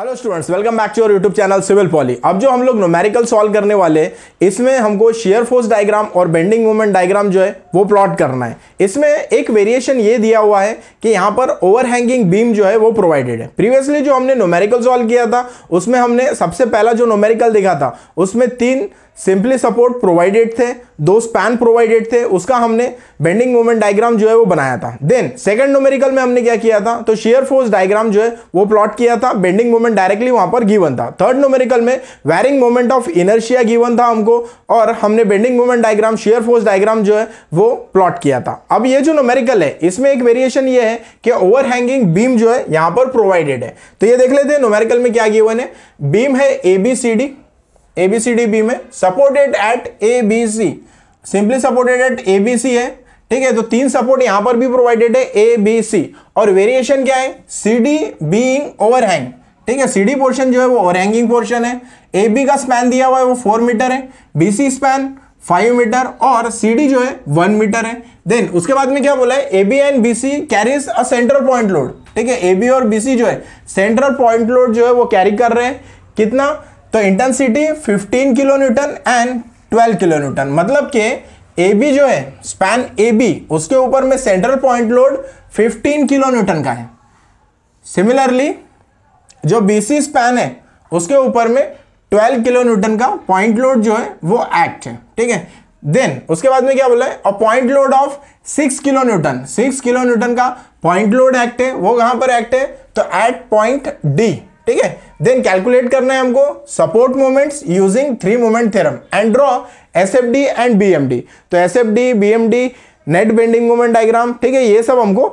Hello students welcome back to your YouTube channel civil poly अब जो हम लोग नोमेरिकल सॉल्व करने वाले इसमें हमको शेयर फोर्स डायग्राम और बेंडिंग मोमेंट डायग्राम जो है वो प्लॉट करना है इसमें एक वेरिएशन ये दिया हुआ है कि यहाँ पर ओवरहैंगिंग बीम जो है वो प्रोवाइडेड है प्रीवियसली जो हमने नोमेरिकल सॉल्व किया था उसमें हमने सबसे पहला जो नोमेरिकल देखा था उसमें तीन सिंपली सपोर्ट प्रोवाइडेड थे दो स्पैन प्रोवाइडेड थे उसका हमने बेंडिंग मोमेंट डायग्राम जो है वो बनाया था देन सेकंड नोमेरिकल में हमने क्या किया था तो शेयर फोर्स डायग्राम जो है वो प्लॉट किया था बेंडिंग मोमेंट डायरेक्टली वहां पर गिवन था थर्ड नोमेरिकल में varying moment of inertia given था हमको और हमने bending moment diagram shear force diagram जो है वो प्लॉट किया था अब ये जो नोमेरिकल है इसमें एक वेरिएशन ये है कि ओवरहैंगिंग बीम जो है यहां पर प्रोवाइडेड है तो ये देख लेते हैं नोमेरिकल में क्या गिवन है बीम है A B C D A B C D B B में supported at A B C simply supported at A B C है ठीक है तो तीन सपोर्ट यहां पर भी प्रोवाइडेड है ए बी सी और वेरिएशन क्या है सी डी बींग ओवरहैंग ठीक है सी डी पोर्शन जो है वो ओवरहैंगिंग पोर्शन है ए बी का स्पैन दिया हुआ है वो फोर मीटर है B C span five metre और सी डी जो है वन मीटर है देन उसके बाद में क्या बोला है A B and B C carries a central point load ठीक है ए बी और बी सी जो है सेंट्रल पॉइंट लोड जो है वो कैरी कर रहे हैं कितना तो intensity 15 kilo kilonewton and 12 kilo kilonewton मतलब के ए बी जो है स्पैन ए बी उसके ऊपर में central point load 15 kilo newton का है सिमिलरली जो बी सी स्पैन है उसके ऊपर में 12 किलो न्यूटन का पॉइंट लोड जो है वो एक्ट है ठीक है देन उसके बाद में क्या बोला है point load of six kilo newton six kilo newton का पॉइंट लोड एक्ट है वो कहां पर एक्ट है तो एट पॉइंट डी ठीक है देन कैलकुलेट करना है हमको support moments using three moment theorem and draw S F D and B M D तो S F D B M D net bending moment diagram ठीक है ये सब हमको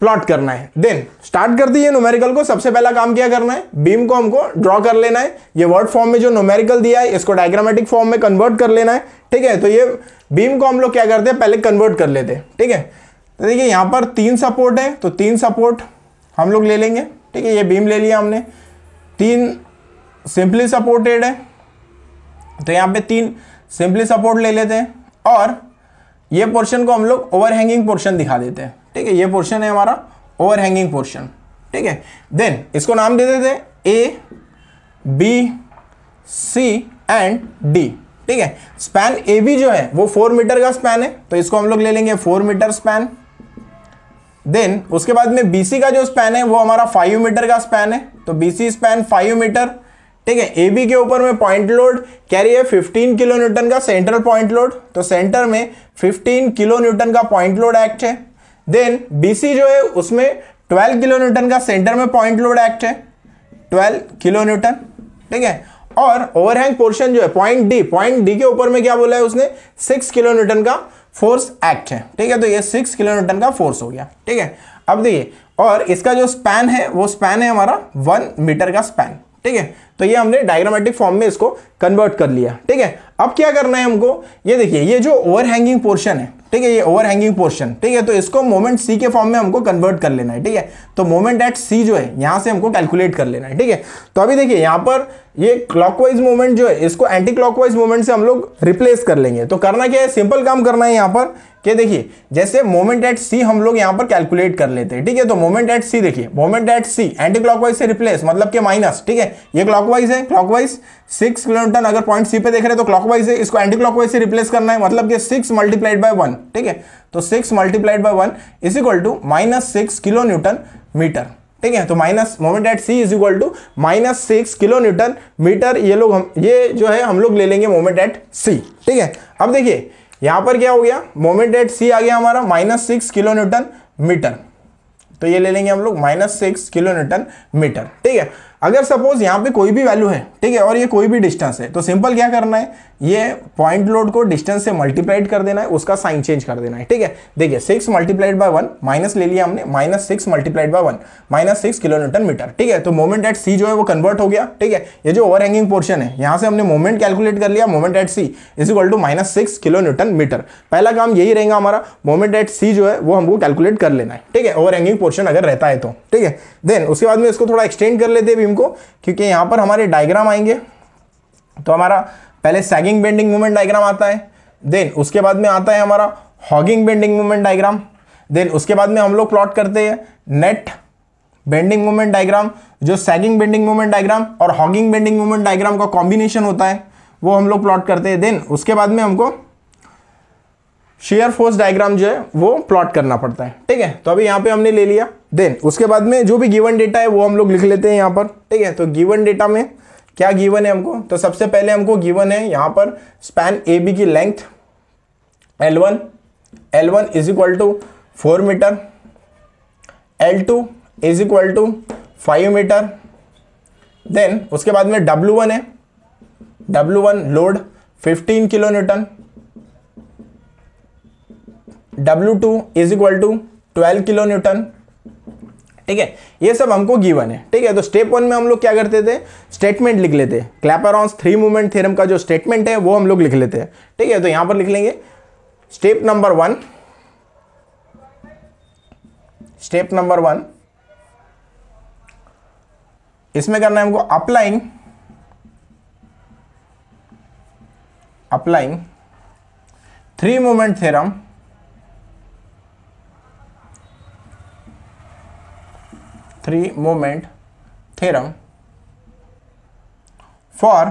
प्लॉट करना है देन स्टार्ट कर दीजिए नोमेरिकल को सबसे पहला काम क्या करना है बीम को हमको ड्रॉ कर लेना है ये वर्ड फॉर्म में जो नोमेरिकल दिया है इसको डायग्रामेटिक फॉर्म में कन्वर्ट कर लेना है ठीक है तो ये बीम को हम लोग क्या करते हैं पहले कन्वर्ट कर लेते हैं ठीक है तो देखिए यहाँ पर तीन सपोर्ट है तो तीन सपोर्ट हम लोग ले लेंगे ठीक है ये बीम ले लिया हमने तीन सिंपली सपोर्टेड है तो यहाँ पे तीन सिंपली सपोर्ट ले लेते हैं और ये पोर्शन को हम लोग हैंगिंग पोर्शन दिखा देते हैं ठीक है ये पोर्शन है हमारा ओवर हैंगिंग पोर्शन ठीक है देन इसको नाम दे देते A B C and D ठीक है स्पैन ए बी जो है वो फोर मीटर का स्पैन है तो इसको हम लोग ले लेंगे फोर मीटर स्पैन देन उसके बाद में बीसी का जो स्पैन है वो हमारा फाइव मीटर का स्पैन है तो बीसी स्पैन फाइव मीटर ठीक है ए बी के ऊपर में पॉइंट लोड कैरी है फिफ्टीन किलो न्यूटन का सेंट्रल पॉइंट लोड तो सेंटर में फिफ्टीन किलो न्यूटन का पॉइंट लोड एक्ट है देन बीसी जो है उसमें ट्वेल्व किलो न्यूटन का सेंटर में पॉइंट लोड एक्ट है ट्वेल्व किलो न्यूटन ठीक है और ओवरहैंग पोर्शन जो है पॉइंट डी पॉइंट डी के ऊपर में क्या बोला है उसने सिक्स किलो न्यूटन का फोर्स एक्ट है ठीक है तो ये सिक्स किलो न्यूटन का फोर्स हो गया ठीक है अब देखिए और इसका जो स्पैन है वो स्पैन है हमारा वन मीटर का स्पैन ठीक है तो ये हमने डायग्रामेटिक फॉर्म में इसको कन्वर्ट कर लिया ठीक है अब क्या करना है हमको ये देखिए ये जो ओवर हैंगिंग पोर्शन है ठीक है ये ओवर हैंगिंग पोर्शन ठीक है तो इसको मोमेंट सी के फॉर्म में हमको कन्वर्ट कर लेना है ठीक है तो मोमेंट एट सी जो है यहाँ से हमको कैलकुलेट कर लेना है ठीक है तो अभी देखिए यहाँ पर ये क्लॉकवाइज मोमेंट जो है इसको एंटी क्लॉकवाइज मोमेंट से हम लोग रिप्लेस कर लेंगे तो करना क्या है सिंपल काम करना है यहाँ पर कि देखिए जैसे मोमेंट एट सी हम लोग यहाँ पर कैलकुलेट कर लेते हैं ठीक है तो मोमेंट एट सी देखिए moment at C anti clockwise से रिप्लेस मतलब के माइनस ठीक है ये क्लॉकवाइज है क्लॉकवाइज सिक्स किलोमीटर अगर पॉइंट सी पे देख रहे हैं तो क्लॉकवाइज है इसको एंटी क्लॉकवाइज से रिप्लेस करना है मतलब कि सिक्स मल्टीप्लाइड बाय वन ठीक है तो six multiplied by one is equal to minus six kilo newton metre ठीक है तो minus moment at C is equal to minus six kilo newton metre ये लोग हम ये जो है हम लोग ले लेंगे मोमेंट एट सी ठीक है अब देखिए यहां पर क्या हो गया मोमेंट एट सी आ गया हमारा minus six kilo newton metre तो ये ले लेंगे हम लोग minus six kilo newton metre ठीक है अगर सपोज यहाँ पे कोई भी वैल्यू है ठीक है और ये कोई भी डिस्टेंस है तो सिंपल क्या करना है ये पॉइंट लोड को डिस्टेंस से मल्टीप्लाइड कर देना है उसका साइन चेंज कर देना है ठीक है देखिए six multiplied by one minus ले लिया हमने minus six multiplied by one minus six kilometre metre ठीक है तो मोमेंट एट सी जो है वो कन्वर्ट हो गया ठीक है ये जो ओवर हैंगिंग पोर्शन है यहाँ से हमने मोमेंट कैलकुलेट कर लिया moment at C is equal to minus six kilometre metre पहला काम यही रहेगा हमारा मोमेंट एट सी जो है वो हमको कैलकुलेट कर लेना है ठीक है ओवर हैंगिंग पोर्शन अगर रहता है तो ठीक है देन उसके बाद में इसको थोड़ा एक्सटेंड कर लेते हैं मूवमेंट को क्योंकि यहाँ पर हमारे डायग्राम आएंगे तो हमारा पहले सैगिंग बेंडिंग मूवमेंट डायग्राम आता है देन उसके बाद में आता है हमारा hogging bending movement diagram then उसके बाद में हम लोग प्लॉट करते हैं नेट बेंडिंग मूवमेंट डायग्राम जो सैगिंग बेंडिंग मूवमेंट डायग्राम और हॉगिंग बेंडिंग मूवमेंट डायग्राम का कॉम्बिनेशन होता है वो हम लोग प्लॉट करते हैं देन उसके बाद में हमको शेयर फोर्स डायग्राम जो है वो प्लॉट करना पड़ता है ठीक है तो अभी यहाँ पे हमने ले लिया देन उसके बाद में जो भी गिवन डेटा है वो हम लोग लिख लेते हैं यहाँ पर ठीक है तो गिवन डेटा में क्या गिवन है हमको तो सबसे पहले हमको गिवन है यहाँ पर स्पैन ए बी की length L one L one is equal to four metre L two is equal to five metre then उसके बाद में डब्लू वन है W one load fifteen kilo newton W two is equal to twelve kilo newton ठीक है ये सब हमको given है ठीक है तो स्टेप वन में हम लोग क्या करते थे स्टेटमेंट लिख लेते क्लैपरॉन्स थ्री मूवमेंट थ्योरम का जो स्टेटमेंट है वो हम लोग लिख लेते हैं ठीक है तो यहां पर लिख लेंगे step number one step number one इसमें करना है हमको applying applying three movement theorem theorem for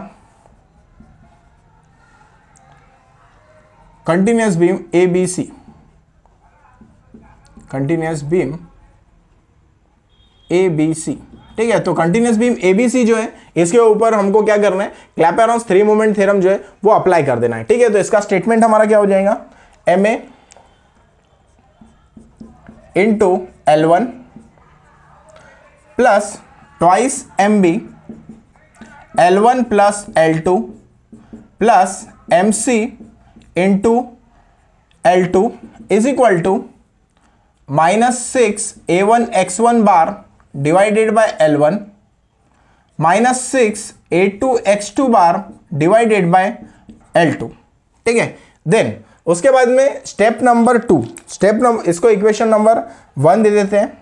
continuous for A B C continuous beam A B C ठीक है तो continuous beam A B C जो है इसके ऊपर हमको क्या करना है क्लैपेरॉन्स थ्री मोमेंट थ्योरम जो है वो अप्लाई कर देना है ठीक है तो इसका स्टेटमेंट हमारा क्या हो जाएगा M A into L one plus twice M B L one plus L two plus M C into L two is equal to minus six A one X one bar divided by L one minus six A two X two bar divided by L two ठीक है then उसके बाद में step number two step number इसको equation number one दे देते हैं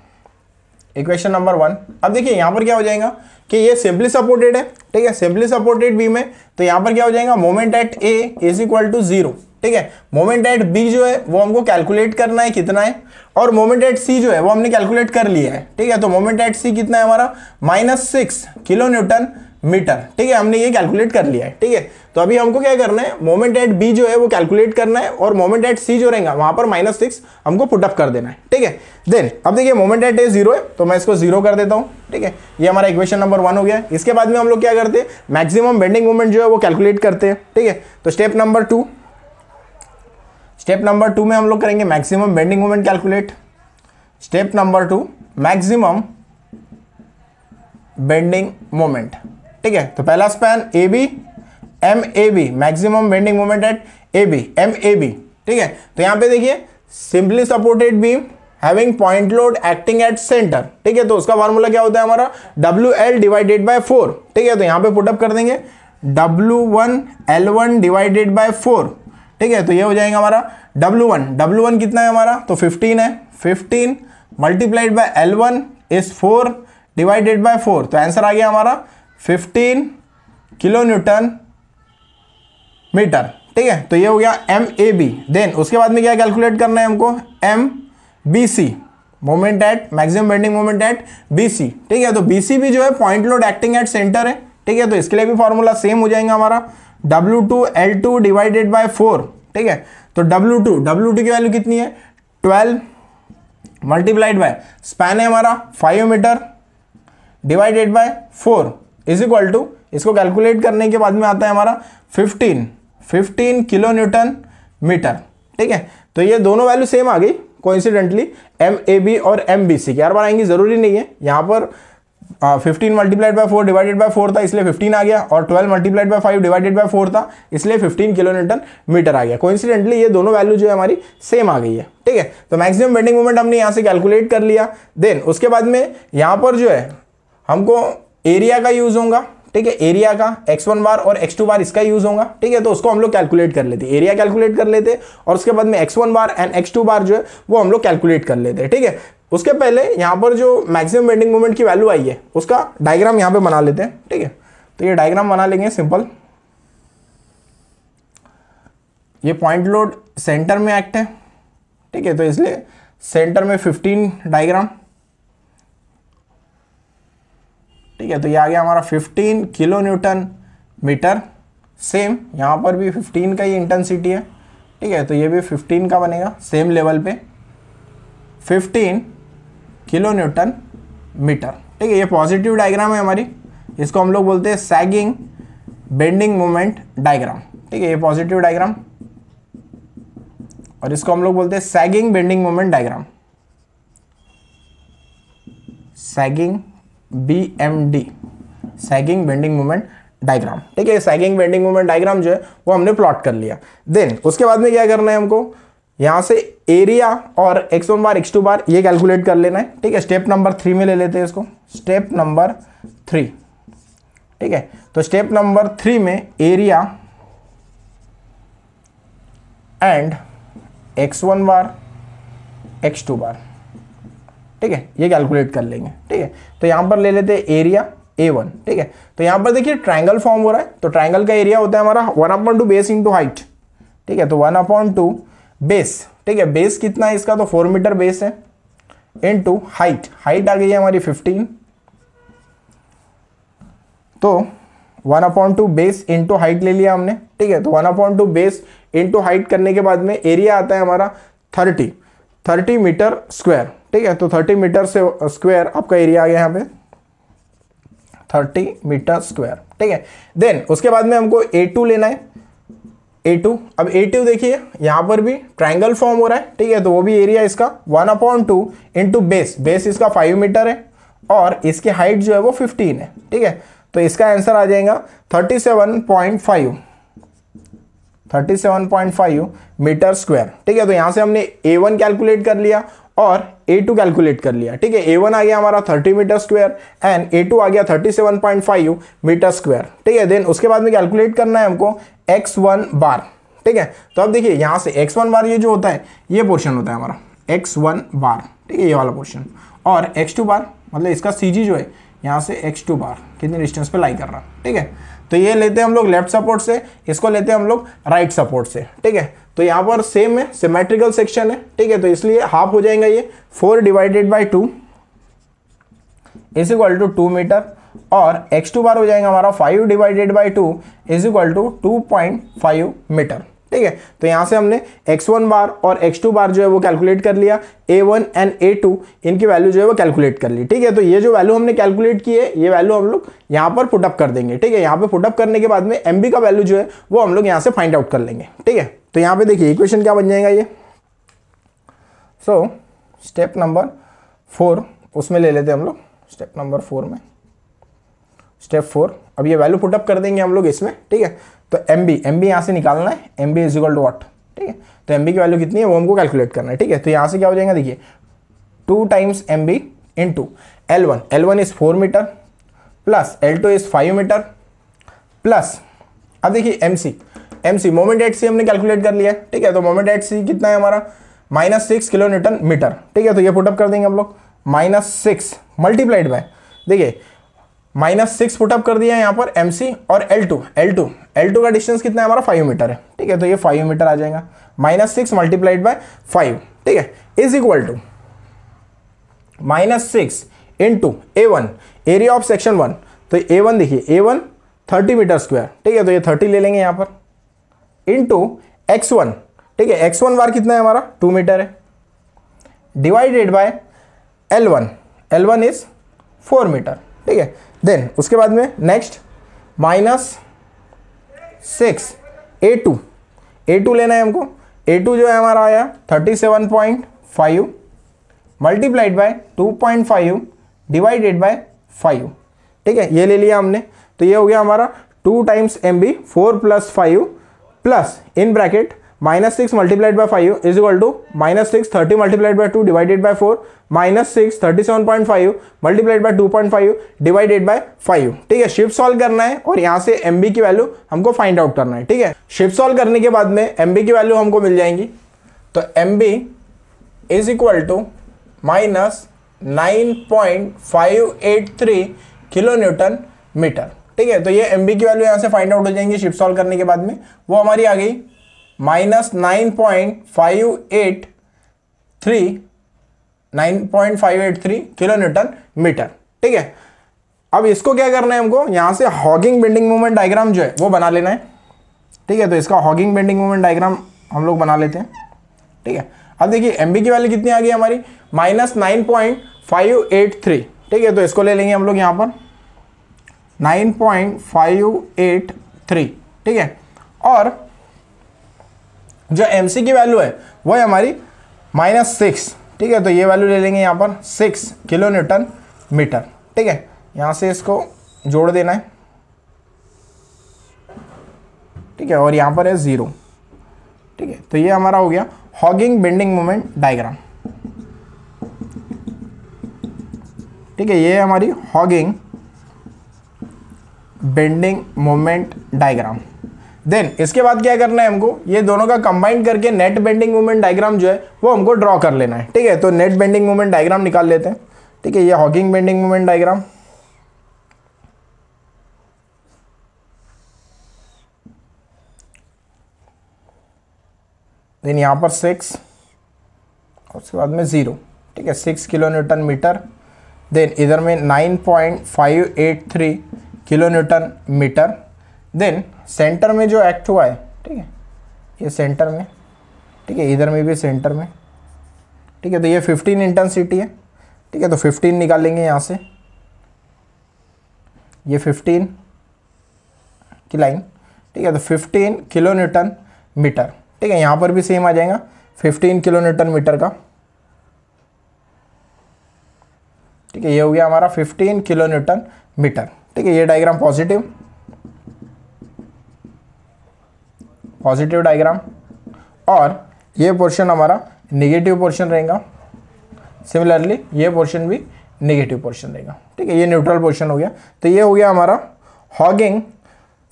equation number one अब देखिए यहाँ पर क्या हो जाएगा कि ये सिंपली सपोर्टेड है ठीक है सिंपली सपोर्टेड बी में तो यहाँ पर क्या हो जाएगा moment at A is equal to zero ठीक है मोमेंट एट बी जो है वो हमको कैलकुलेट करना है कितना है और मोमेंट एट सी जो है वो हमने कैलकुलेट कर लिया है ठीक है तो मोमेंट एट सी कितना है हमारा minus six kilo newton metre ठीक है हमने ये कैलकुलेट कर लिया है ठीक है तो अभी हमको क्या करना है मोमेंट एट बी जो है वो कैलकुलेट करना है और मोमेंट एट सी जो रहेगा वहां पर माइनस सिक्स हमको पुटअप कर देना है ठीक है देन अब देखिए मोमेंट एट ए जीरो है तो मैं इसको जीरो कर देता हूं ठीक है ये हमारा इक्वेशन नंबर वन हो गया इसके बाद में हम लोग क्या करते हैं मैक्सिमम बेंडिंग मोमेंट जो है वो कैलकुलेट करते हैं ठीक है तो step number two step number two में हम लोग करेंगे maximum bending moment calculate step number two maximum bending moment ठीक है तो पहला span A B M A B maximum bending moment at A B M A B ठीक है तो यहां पे देखिए simply supported beam having point load acting at centre ठीक है तो उसका फॉर्मूला क्या होता है हमारा W L divided by four ठीक है तो यहां पे पुटअप कर देंगे W one L one divided by four ठीक है तो ये हो जाएगा हमारा W1 W1 कितना है हमारा तो 15 है 15 multiplied by L1 one is four divided by four तो आंसर आ गया हमारा फिफ्टीन किलो न्यूटन मीटर ठीक है तो ये हो गया एम ए बी देन उसके बाद में क्या कैलकुलेट करना है हमको M B C moment at maximum bending moment at B C ठीक है तो बी सी भी जो है point load acting at centre है ठीक है तो इसके लिए भी फॉर्मूला सेम हो जाएगा हमारा W two L two divided by four ठीक है तो डब्ल्यू टू डब्ल्यू टू की वैल्यू कितनी है ट्वेल्व मल्टीप्लाइड बाय स्पैन है हमारा five metre divided by four is equal to इसको कैलकुलेट करने के बाद में आता है हमारा 15 15 किलो न्यूटन मीटर ठीक है तो ये दोनों वैल्यू सेम आ गई कोइंसिडेंटली एम ए बी और एम बी सी क्या बार आएंगी ज़रूरी नहीं है यहाँ पर fifteen multiplied by four divided by four था इसलिए फिफ्टीन आ गया और twelve multiplied by five divided by four था इसलिए फिफ्टीन किलो न्यूटन मीटर आ गया कोइंसिडेंटली ये दोनों वैल्यू जो है हमारी सेम आ गई है ठीक है तो मैक्सिमम बेंडिंग मोमेंट हमने यहाँ से कैलकुलेट कर लिया देन उसके बाद में यहाँ पर जो है हमको एरिया का यूज होगा ठीक है एरिया का x1 बार और x2 बार इसका यूज होगा ठीक है तो उसको हम लोग कैलकुलेट कर लेते एरिया कैलकुलेट कर लेते हैं और उसके बाद में x1 बार एंड x2 बार जो है वो हम लोग कैलकुलेट कर लेते हैं ठीक है उसके पहले यहाँ पर जो मैक्सिमम बेंडिंग मोमेंट की वैल्यू आई है उसका डायग्राम यहाँ पे बना लेते हैं ठीक है तो ये डायग्राम बना लेंगे सिंपल ये पॉइंट लोड सेंटर में एक्ट है ठीक है तो इसलिए सेंटर में फिफ्टीन डायग्राम ठीक है तो ये आ गया हमारा 15 किलो न्यूटन मीटर सेम यहाँ पर भी 15 का ही इंटेंसिटी है ठीक है तो ये भी 15 का बनेगा सेम लेवल पे 15 किलो न्यूटन मीटर ठीक है ये पॉजिटिव डायग्राम है हमारी इसको हम लोग बोलते हैं सैगिंग बेंडिंग मोमेंट डायग्राम ठीक है ये पॉजिटिव डायग्राम और इसको हम लोग बोलते हैं sagging bending moment diagram sagging B M D sagging bending movement diagram ठीक है सैगिंग बेंडिंग मूवमेंट डायग्राम जो है वो हमने प्लॉट कर लिया देन उसके बाद में क्या करना है हमको यहाँ से एरिया और X one bar X two bar ये कैलकुलेट कर लेना है ठीक है स्टेप नंबर थ्री में ले लेते हैं इसको स्टेप नंबर थ्री ठीक है तो स्टेप नंबर थ्री में area and X one bar X two bar ठीक है ये कैलकुलेट कर लेंगे ठीक है तो यहाँ पर ले लेते हैं एरिया ए वन ठीक है तो यहाँ पर देखिए ट्राइंगल फॉर्म हो रहा है तो ट्राइंगल का एरिया होता है हमारा one upon two base into height ठीक है तो वन अपॉइंट टू बेस ठीक है बेस कितना है इसका तो फोर मीटर बेस है इंटू हाइट हाइट आ गई है हमारी फिफ्टीन तो one upon two base into height ले लिया हमने ठीक है तो one upon two base into height करने के बाद में एरिया आता है हमारा थर्टी थर्टी मीटर स्क्वायर ठीक है तो थर्टी मीटर से स्क्वायर आपका एरिया आ गया यहाँ पे थर्टी मीटर स्क्वायर ठीक है देन उसके बाद में हमको ए टू लेना है ए टू अब ए टू देखिए यहाँ पर भी ट्राइंगल फॉर्म हो रहा है ठीक है तो वो भी एरिया इसका one upon two into base base इसका फाइव मीटर है और इसकी हाइट जो है वो फिफ्टीन है ठीक है तो इसका आंसर आ जाएगा thirty seven point five thirty seven point five metre square ठीक है तो यहाँ से हमने ए वन कैलकुलेट कर लिया और ए टू कैलकुलेट कर लिया ठीक है ए वन आ गया हमारा thirty metre square and A two आ गया thirty seven point five metre square ठीक है देन उसके बाद में कैलकुलेट करना है हमको एक्स वन बार ठीक है तो अब देखिए यहाँ से एक्स वन बार ये जो होता है ये पोर्शन होता है हमारा एक्स वन बार ठीक है ये वाला पोर्शन और एक्स टू बार मतलब इसका सी जी जो है यहाँ से एक्स टू बार कितने डिस्टेंस पर लाई कर रहा ठीक है तो ये लेते हैं हम लोग लेफ्ट सपोर्ट से इसको लेते हैं हम लोग राइट सपोर्ट से ठीक है तो यहाँ पर सेम है सिमेट्रिकल सेक्शन है ठीक है तो इसलिए हाफ हो जाएगा ये four divided by two is equal to two metre और एक्स टू बार हो जाएगा हमारा five divided by two is equal to two point five metre ठीक है तो यहां से हमने x1 बार और x2 बार जो है वो कैलकुलेट कर लिया a1 एंड ए इनकी वैल्यू जो है वो कैलकुलेट कर ली ठीक है तो ये जो वैल्यू हमने कैलकुलेट की है ये वैल्यू हम लोग यहां पर पुटअप कर देंगे ठीक है यहां पे पुटअप करने के बाद में एम का वैल्यू जो है वो हम लोग यहाँ से फाइंड आउट कर लेंगे ठीक है तो यहाँ पे देखिए इक्वेशन क्या बन जाएगा ये सो स्टेप नंबर फोर उसमें ले लेते हैं हम लोग स्टेप नंबर फोर में स्टेप फोर अब ये वैल्यू पुटअप कर देंगे हम लोग इसमें ठीक है तो एम बी एम बी यहाँ से निकालना है M B is equal to what ठीक है तो एम बी की वैल्यू कितनी है वो हमको कैलकुलेट करना है ठीक है तो यहाँ से क्या हो जाएगा देखिए two times M B into L one L one is four metre plus L two is five metre plus अब देखिए M C M C moment at C हमने कैलकुलेट कर लिया ठीक है तो मोमेंट एट सी कितना है हमारा minus six kilo newton metre ठीक है तो ये पुटअप कर देंगे हम लोग माइनस सिक्स मल्टीप्लाइड बाय देखिए माइनस सिक्स पुटअप कर दिया है यहाँ पर एम सी और L two L two L two का डिस्टेंस कितना है हमारा फाइव मीटर है ठीक है तो ये फाइव मीटर आ जाएगा minus six multiplied by five ठीक है is equal to minus six into A one area of section one तो ए वन देखिए A one thirty metre square ठीक है तो ये थर्टी ले लेंगे यहाँ पर इंटू एक्स वन ठीक है एक्स वन बार कितना है हमारा टू मीटर है divided by L one L one is four metre ठीक है देन उसके बाद में next minus six A two A two लेना है हमको ए टू जो है हमारा आया thirty seven point five multiplied by two point five divided by five ठीक है ये ले लिया हमने तो ये हो गया हमारा two times M B four plus five plus in bracket minus six multiplied by five is equal to minus six thirty multiplied by two divided by four minus six thirty seven point five multiplied by two point five divided by five ठीक है shift solve करना है और यहाँ से M की value हमको find out करना है ठीक है शिफ्ट सॉल्व करने के बाद में एम की वैल्यू हमको मिल जाएंगी तो M B is equal to minus nine point five eight three kilo newton metre ठीक है तो ये एम की वैल्यू यहाँ से फाइंड आउट हो जाएंगे शिप सॉल्व करने के बाद में वो हमारी आ गई minus nine point five eight three nine point five eight three kilo newton metre ठीक है अब इसको क्या करना है हमको यहाँ से हॉगिंग बेंडिंग मूवमेंट डायग्राम जो है वो बना लेना है ठीक है तो इसका हॉगिंग बेंडिंग मूवमेंट डायग्राम हम लोग बना लेते हैं ठीक है अब देखिए एम की वैल्यू कितनी आ गई हमारी minus nine point five eight three ठीक है तो इसको ले लेंगे हम लोग यहाँ पर 9.583 ठीक है और जो एम सी की वैल्यू है वह हमारी माइनस सिक्स ठीक है तो ये वैल्यू ले लेंगे यहाँ पर सिक्स किलो न्यूटन मीटर ठीक है यहाँ से इसको जोड़ देना है ठीक है और यहाँ पर है ज़ीरो ठीक है तो ये हमारा हो गया हॉगिंग बेंडिंग मोमेंट डायग्राम ठीक है ये हमारी hogging bending moment diagram then इसके बाद क्या करना है हमको ये दोनों का कंबाइंड करके नेट बेंडिंग मोमेंट डायग्राम जो है वो हमको ड्रॉ कर लेना है ठीक है तो नेट बेंडिंग मोमेंट डायग्राम निकाल लेते हैं ठीक है ये hogging bending moment diagram then यहां पर सिक्स उसके बाद में ज़ीरो ठीक है six kilo newton metre then इधर में nine point five eight three kilo newton metre then centre में जो एक्ट हुआ है ठीक है ये सेंटर में ठीक है इधर में भी सेंटर में ठीक है तो ये 15 इंटेंसिटी है ठीक है तो 15 निकाल लेंगे यहाँ से ये 15 की लाइन ठीक है तो 15 किलो न्यूटन मीटर ठीक है यहाँ पर भी सेम आ जाएगा 15 किलो न्यूटन मीटर का ठीक है ये हो गया हमारा 15 किलो न्यूटन मीटर ठीक है ये डायग्राम पॉजिटिव पॉजिटिव डायग्राम और ये पोर्शन हमारा नेगेटिव पोर्शन रहेगा सिमिलरली ये पोर्शन भी नेगेटिव पोर्शन रहेगा ठीक है ये न्यूट्रल पोर्शन हो गया तो ये हो गया हमारा hogging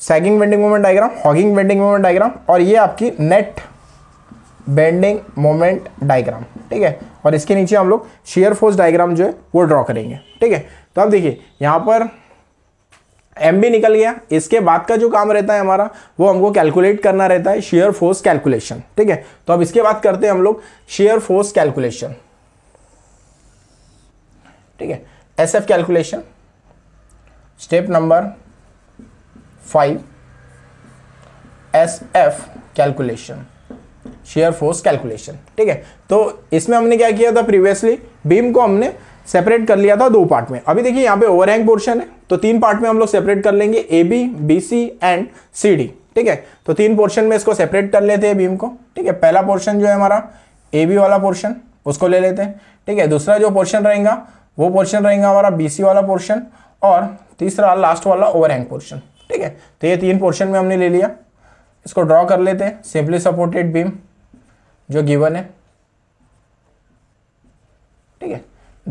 sagging bending moment diagram hogging bending moment diagram और ये आपकी नेट बेंडिंग मोमेंट डायग्राम ठीक है और इसके नीचे हम लोग शेयर फोर्स डायग्राम जो है वो ड्रॉ करेंगे ठीक है तो अब देखिए यहाँ पर एम बी निकल गया इसके बाद का जो काम रहता है हमारा वो हमको कैलकुलेट करना रहता है शेयर फोर्स कैलकुलेशन ठीक है तो अब इसके बाद करते हैं हम लोग शेयर फोर्स कैलकुलेशन ठीक है S F calculation step number five S F calculation shear force calculation ठीक है तो इसमें हमने क्या किया था प्रीवियसली बीम को हमने सेपरेट कर लिया था दो पार्ट में अभी देखिए यहाँ पे ओवरहैंग पोर्शन है तो तीन पार्ट में हम लोग सेपरेट कर लेंगे A B B C and C D ठीक है तो तीन पोर्शन में इसको सेपरेट कर लेते हैं बीम को ठीक है पहला पोर्शन जो है हमारा ए बी वाला पोर्शन उसको ले लेते हैं ठीक है दूसरा जो पोर्शन रहेगा वो पोर्शन रहेगा हमारा बी सी वाला पोर्शन और तीसरा लास्ट वाला ओवरहैंग पोर्शन ठीक है तो ये तीन पोर्शन में हमने ले लिया इसको ड्रॉ कर लेते हैं सिंपली सपोर्टेड बीम जो गिवन है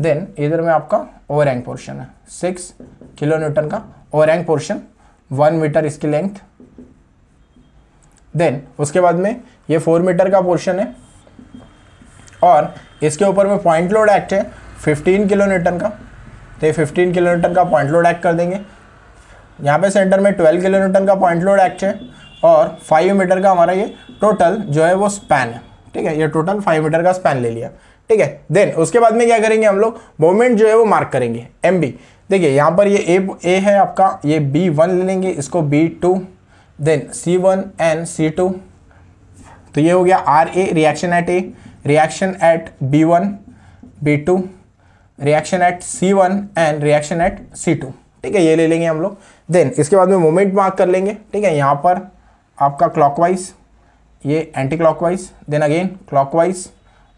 देन इधर में आपका ओवरैंक पोर्शन है सिक्स किलो न्यूटन का ओवरैंग पोर्शन वन मीटर इसकी लेंथ देन उसके बाद में ये फोर मीटर का पोर्शन है और इसके ऊपर में पॉइंट लोड एक्ट है फिफ्टीन किलो न्यूटन का तो ये फिफ्टीन किलो न्यूटन का पॉइंट लोड एक्ट कर देंगे यहाँ पे सेंटर में ट्वेल्व किलो न्यूटन का पॉइंट लोड एक्ट है और फाइव मीटर का हमारा ये टोटल जो है वो स्पैन है ठीक है ये टोटल फाइव मीटर का स्पैन ले लिया ठीक है देन उसके बाद में क्या करेंगे हम लोग मोमेंट जो है वो मार्क करेंगे एम बी देखिए यहाँ पर ये ए ए है आपका ये बी वन ले लेंगे इसको B two then C one and C two तो ये हो गया R A reaction at A reaction at B one B two reaction at C one and reaction at C two ठीक है ये ले लेंगे हम लोग देन इसके बाद में मोमेंट मार्क कर लेंगे ठीक है यहाँ पर आपका क्लॉकवाइज ये anti clockwise then again clockwise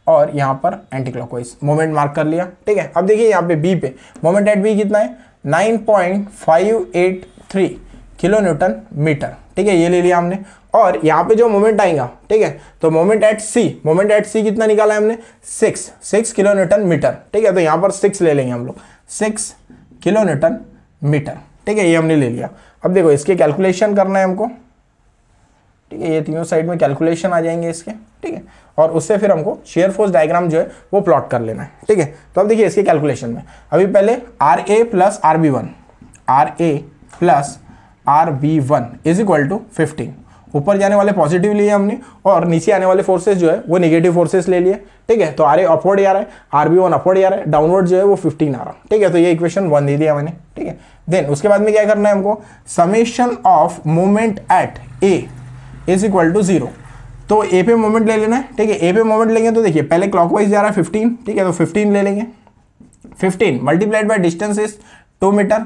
और यहाँ पर एंटी क्लॉकवाइज मोमेंट मार्क कर लिया ठीक है अब देखिए यहाँ पे बी पे मोमेंट एट बी कितना है 9.583 किलो न्यूटन मीटर ठीक है ये ले लिया हमने और यहाँ पे जो मोमेंट आएगा ठीक है तो moment at C moment at C कितना निकाला है हमने six six kilo newton metre ठीक है तो यहाँ पर सिक्स ले लेंगे हम लोग सिक्स किलो न्यूटन मीटर ठीक है ये हमने ले लिया अब देखो इसके कैलकुलेशन करना है हमको ठीक है ये तीनों साइड में कैलकुलेशन आ जाएंगे इसके ठीक है और उससे फिर हमको शेयर फोर्स डायग्राम जो है वो प्लॉट कर लेना है ठीक है तो अब देखिए इसके कैलकुलेशन में अभी पहले R A plus R B one R A plus R B one is equal to fifteen ऊपर जाने वाले पॉजिटिव लिए हमने और नीचे आने वाले फोर्सेस जो है वो निगेटिव फोर्सेस ले लिए ठीक है तो आर ए अपवर्ड आ रहा है आर बी वन अपवर्ड आ रहा है डाउनवर्ड जो है वो फिफ्टीन आ रहा है ठीक है तो ये इक्वेशन वन दे दिया मैंने ठीक है देन उसके बाद में क्या करना है हमको summation of movement at A is equal to zero तो ए पे मोमेंट ले लेना है ठीक है ए पे मोमेंट लेंगे तो देखिए पहले क्लॉकवाइज जा रहा है फिफ्टीन ठीक है तो फिफ्टीन ले लेंगे fifteen multiplied by distance is two metre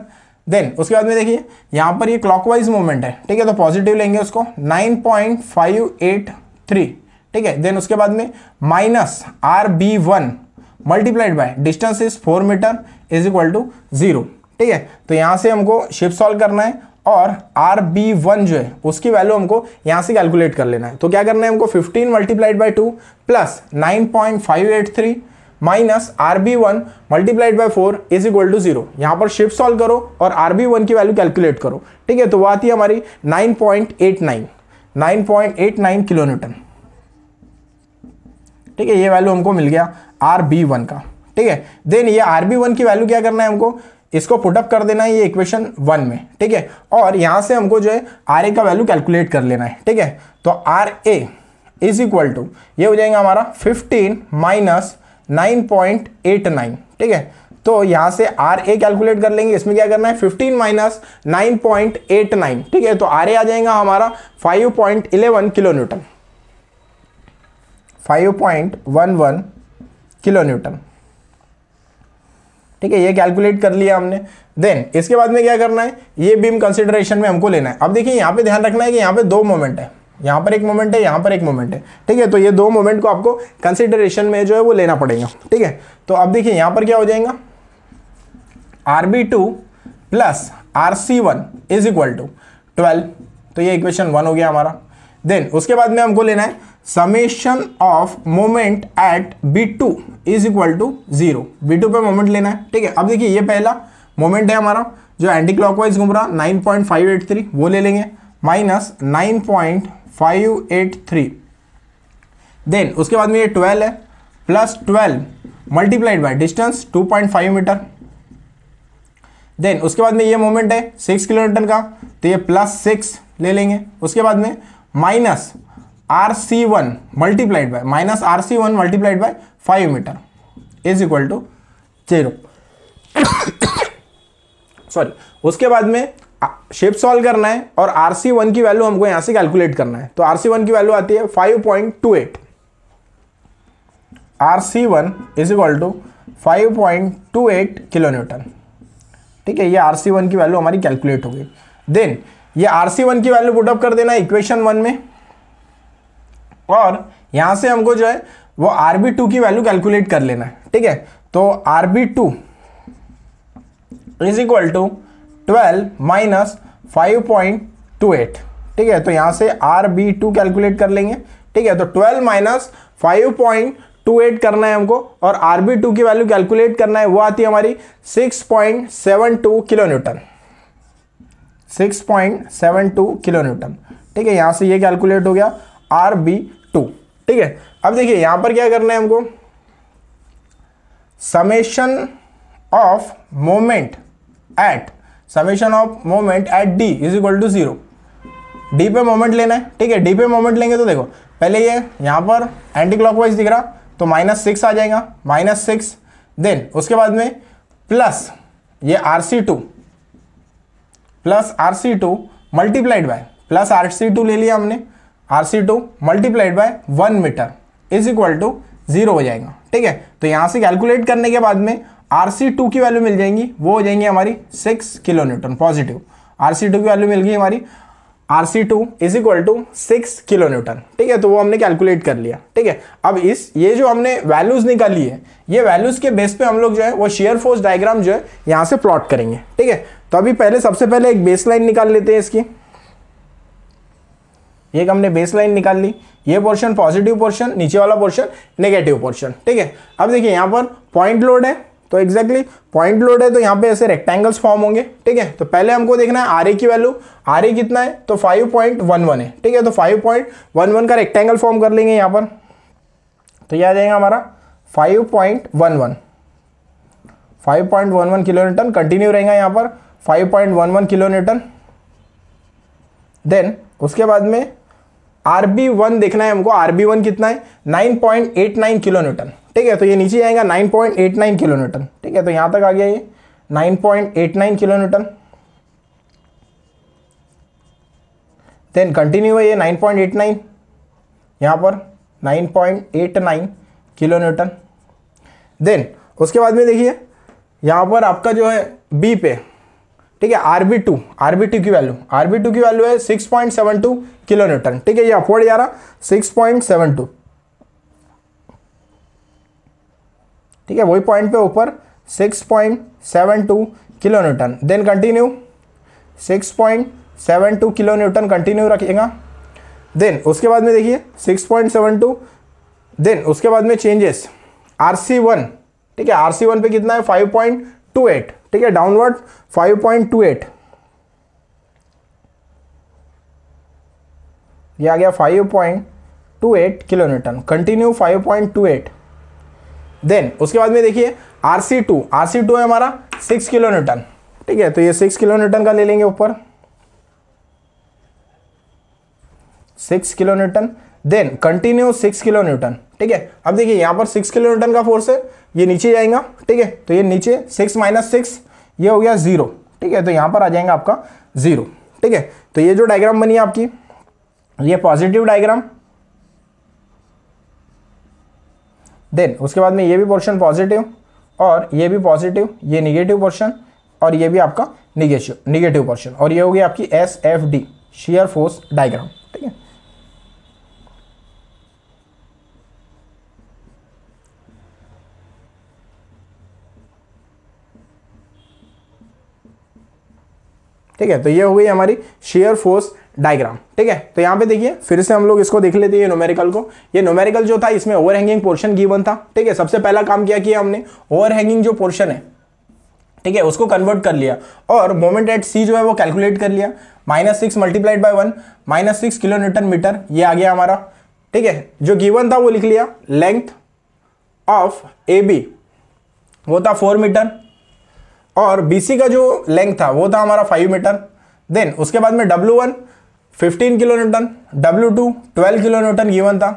then उसके बाद में देखिए यहाँ पर ये क्लॉकवाइज मोमेंट है ठीक है तो पॉजिटिव लेंगे उसको nine point five eight three ठीक है देन उसके बाद में minus R B one multiplied by distance is four metre is equal to zero ठीक है तो यहाँ से हमको शिफ्ट सॉल्व करना है और आर बी वन जो है उसकी वैल्यू हमको यहाँ से कैलकुलेट कर लेना है तो क्या करना है हमको 15 multiplied by two plus nine point five eight three minus R B one multiplied by four is equal to zero यहाँ पर शिफ्ट सॉल्व करो और आर बी वन की वैल्यू कैलकुलेट करो ठीक है तो वो आती है हमारी nine point eight nine nine point eight nine kilo newton ठीक है ये वैल्यू हमको मिल गया आर बी वन का ठीक है देन ये आर बी वन की वैल्यू क्या करना है हमको इसको पुटअप कर देना है ये इक्वेशन वन में ठीक है और यहाँ से हमको जो है आर ए का वैल्यू कैलकुलेट कर लेना है ठीक है तो R A is equal to ये हो जाएगा हमारा fifteen minus nine point eight nine ठीक है तो यहाँ से आर ए कैलकुलेट कर लेंगे इसमें क्या करना है 15 minus nine point eight nine ठीक है तो आर ए आ जाएगा हमारा 5.11 point eleven kilo newton five point one one kilo newton ठीक है ये कैलकुलेट कर लिया हमने देन इसके बाद में क्या करना है ये बीम कंसिडरेशन में हमको लेना है अब देखिए यहाँ पे ध्यान रखना है कि यहाँ पे दो मोमेंट है यहाँ पर एक मोमेंट है यहाँ पर एक मोमेंट है ठीक है तो ये दो मोमेंट को आपको कंसिडरेशन में जो है वो लेना पड़ेगा ठीक है तो अब देखिए यहाँ पर क्या हो जाएगा R B two plus R C one is equal to twelve तो ये इक्वेशन वन हो गया हमारा देन उसके बाद में हमको लेना है summation of moment at B two is equal to zero B two पर मोमेंट लेना है ठीक है अब देखिए ये पहला मोमेंट है हमारा जो एंटी क्लॉकवाइज घूम रहा nine point five eight three वो ले लेंगे minus nine point five eight three then उसके बाद में ये ट्वेल्व है plus twelve multiplied by distance two point five metre then उसके बाद में ये मोमेंट है सिक्स किलोमीटर का तो ये प्लस सिक्स ले लेंगे उसके बाद में minus R C one multiplied by minus R C one multiplied by five metre is equal to zero sorry उसके बाद में शेप सॉल्व करना है और आर सी वन की वैल्यू हमको यहां से कैलकुलेट करना है तो आर सी वन की वैल्यू आती है five point two eight R C one is equal to five point two eight kilo newton ठीक है ये आर सी वन की वैल्यू हमारी कैलकुलेट हो गई देन ये आर सी वन की वैल्यू पुटअप कर देना इक्वेशन वन में और यहां से हमको जो है वो आर बी टू की वैल्यू कैलकुलेट कर लेना है ठीक है तो R B two is equal to twelve minus five point two eight ठीक है तो यहां से आर बी टू कैलकुलेट कर लेंगे ठीक है तो twelve minus five point two eight करना है हमको और आर बी टू की वैल्यू कैलकुलेट करना है वो आती है हमारी six point seven two kilo newton six point seven two kilo newton ठीक है यहां से ये कैलकुलेट हो गया आर बी टू ठीक है अब देखिए यहां पर क्या करना है हमको summation of moment at summation of moment at D is equal to zero D पे मोमेंट लेना है ठीक है डी पे मोमेंट लेंगे तो देखो पहले ये यहां पर एंटी क्लॉकवाइज दिख रहा तो माइनस सिक्स आ जाएगा माइनस सिक्स देन उसके बाद में प्लस ये R C two plus R C two multiplied by plus R C two ले लिया हमने R C two multiplied by one metre is equal to zero हो जाएगा ठीक है तो यहाँ से कैलकुलेट करने के बाद में आर सी टू की वैल्यू मिल जाएंगी वो हो जाएंगी हमारी six kilo newton positive R C two की वैल्यू मिल गई हमारी R C two is equal to six kilo newton ठीक है तो वो हमने कैलकुलेट कर लिया ठीक है अब इस ये जो हमने वैल्यूज निकाली है ये वैल्यूज के बेस पे हम लोग जो है वो शेयर फोर्स डायग्राम जो है यहाँ से प्लॉट करेंगे ठीक है तो अभी पहले सबसे पहले एक बेस लाइन निकाल लेते हैं इसकी एक हमने बेस लाइन निकाल ली ये पोर्शन पॉजिटिव पोर्शन नीचे वाला पोर्शन नेगेटिव पोर्शन ठीक है अब देखिए यहाँ पर पॉइंट लोड है तो एक्जैक्टली पॉइंट लोड है तो यहाँ पे ऐसे रेक्टेंगल्स फॉर्म होंगे ठीक है तो पहले हमको देखना है आर की वैल्यू आर कितना है तो 5.11 है ठीक है तो 5.11 का रेक्टेंगल फॉर्म कर लेंगे यहाँ पर तो यह आ जाएगा हमारा 5.11 5.11 किलोमीटर कंटिन्यू रहेगा यहाँ पर 5.11 किलो न्यूटन देन उसके बाद में आर बी वन देखना है हमको आर बी वन कितना है 9.89 किलो न्यूटन ठीक है तो ये नीचे आएगा 9.89 किलो न्यूटन ठीक है तो यहाँ तक आ गया ये 9.89 किलो न्यूटन देन कंटिन्यू है ये 9.89 यहाँ पर 9.89 किलो न्यूटन देन उसके बाद में देखिए यहाँ पर आपका जो है बी पे ठीक है आरबी टू आरबी टू की वैल्यू आरबी टू की वैल्यू है six point seven two kilo newton ठीक है ये अपवर्ड जा रहा सिक्स पॉइंट सेवन टू ठीक है वही पॉइंट पे ऊपर six point seven two kilo newton then continue six point seven two kilo newton continue रखिएगा देन उसके बाद में देखिए six point seven two then उसके बाद में चेंजेस आर सी वन ठीक है आर सी वन पे कितना है फाइव पॉइंट टू एट ठीक है डाउनवर्ड 5.28 ये आ गया 5.28 किलो न्यूटन कंटिन्यू 5.28 देन उसके बाद में देखिए R C two R C two है हमारा सिक्स किलो न्यूटन ठीक है तो ये सिक्स किलो न्यूटन का ले लेंगे ऊपर six kilo newton then continue six kilo newton ठीक है अब देखिए यहाँ पर सिक्स किलो न्यूटन का फोर्स है ये नीचे जाएगा ठीक है तो ये नीचे सिक्स माइनस सिक्स ये हो गया जीरो ठीक है तो यहाँ पर आ जाएगा आपका जीरो ठीक है तो ये जो डायग्राम बनी है आपकी ये पॉजिटिव डायग्राम देन उसके बाद में ये भी पोर्शन पॉजिटिव और ये भी पॉजिटिव ये निगेटिव पोर्शन और ये भी आपका निगेटिव निगेटिव पोर्शन और ये होगी आपकी S F D shear force diagram ठीक है तो ये हुई हमारी शेयर फोर्स डायग्राम ठीक है तो यहाँ पे देखिए फिर से हम लोग इसको देख लेते हैं नोमेरिकल को ये नोमेरिकल जो था इसमें ओवरहैंगिंग पोर्शन गिवन था ठीक है सबसे पहला काम क्या किया हमने ओवरहैंगिंग जो पोर्शन है ठीक है उसको कन्वर्ट कर लिया और मोमेंट एट सी जो है वो कैलकुलेट कर लिया minus six multiplied by one minus six kilo newton metre ये आ गया हमारा ठीक है जो गिवन था वो लिख लिया लेंथ ऑफ ए बी वो था फोर मीटर और BC का जो लेंथ था वो था हमारा फाइव मीटर देन उसके बाद में W one fifteen kilo newton W two twelve kilo newton given था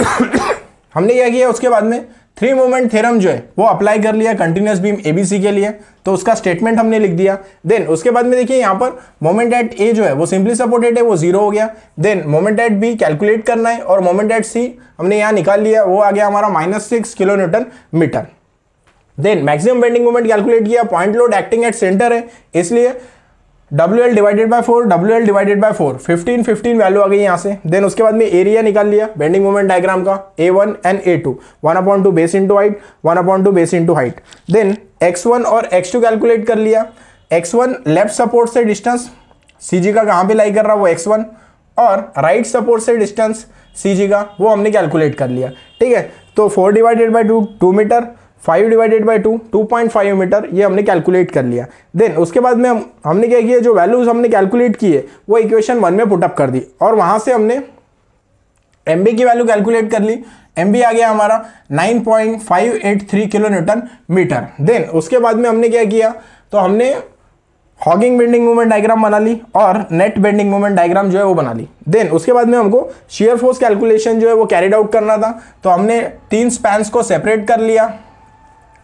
हमने क्या किया उसके बाद में थ्री मोमेंट थ्योरम जो है वो अप्लाई कर लिया कंटिन्यूस बीम एबीसी के लिए तो उसका स्टेटमेंट हमने लिख दिया देन उसके बाद में देखिए यहाँ पर मोमेंट एट ए जो है वो सिंपली सपोर्टेड है वो जीरो हो गया then moment at B calculate करना है और मोमेंट एट सी हमने यहाँ निकाल लिया वो आ गया हमारा minus six kilo newton metre then maximum bending moment calculate किया point load acting at centre है इसलिए W L divided by four W L divided by four fifteen fifteen value आ गई यहाँ से देन उसके बाद में एरिया निकाल लिया बेंडिंग मोमेंट डायग्राम का A one and A two one upon two base into height one upon two base into height then X one और एक्स टू कैलकुलेट कर लिया एक्स वन लेफ्ट सपोर्ट से distance C G का कहाँ पर lie कर रहा वो एक्स वन और राइट right सपोर्ट से डिस्टेंस सी जी का वो हमने कैलकुलेट कर लिया ठीक है तो four divided by two two metre five divided by two two point five metre ये हमने कैलकुलेट कर लिया देन उसके बाद में हम हमने क्या किया जो वैल्यूज हमने कैलकुलेट किए वो इक्वेशन वन में पुटअप कर दी और वहाँ से हमने एम की वैल्यू कैलकुलेट कर ली एम आ गया हमारा 9.583 किलो न्यूटन मीटर देन उसके बाद में हमने क्या किया तो हमने हॉगिंग बेंडिंग मूवमेंट डायग्राम बना ली और नेट बेंडिंग मूवमेंट डायग्राम जो है वो बना ली देन उसके बाद में हमको शेयर फोर्स कैलकुलेशन जो है वो कैरिड आउट करना था तो हमने तीन स्पैन्स को सेपरेट कर लिया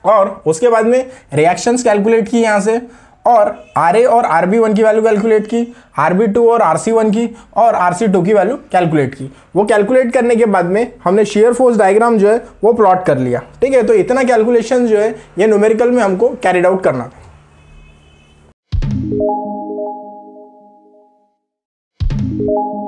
और उसके बाद में रिएक्शंस कैलकुलेट की यहाँ से और आर और आर बी वन की वैल्यू कैलकुलेट की आर बी टू और आर सी वन की और आर सी टू की वैल्यू कैलकुलेट की वो कैलकुलेट करने के बाद में हमने शेयर फोर्स डायग्राम जो है वो प्लॉट कर लिया ठीक है तो इतना कैलकुलेशन जो है ये न्यूमेरिकल में हमको कैरिड आउट करना था Thank you.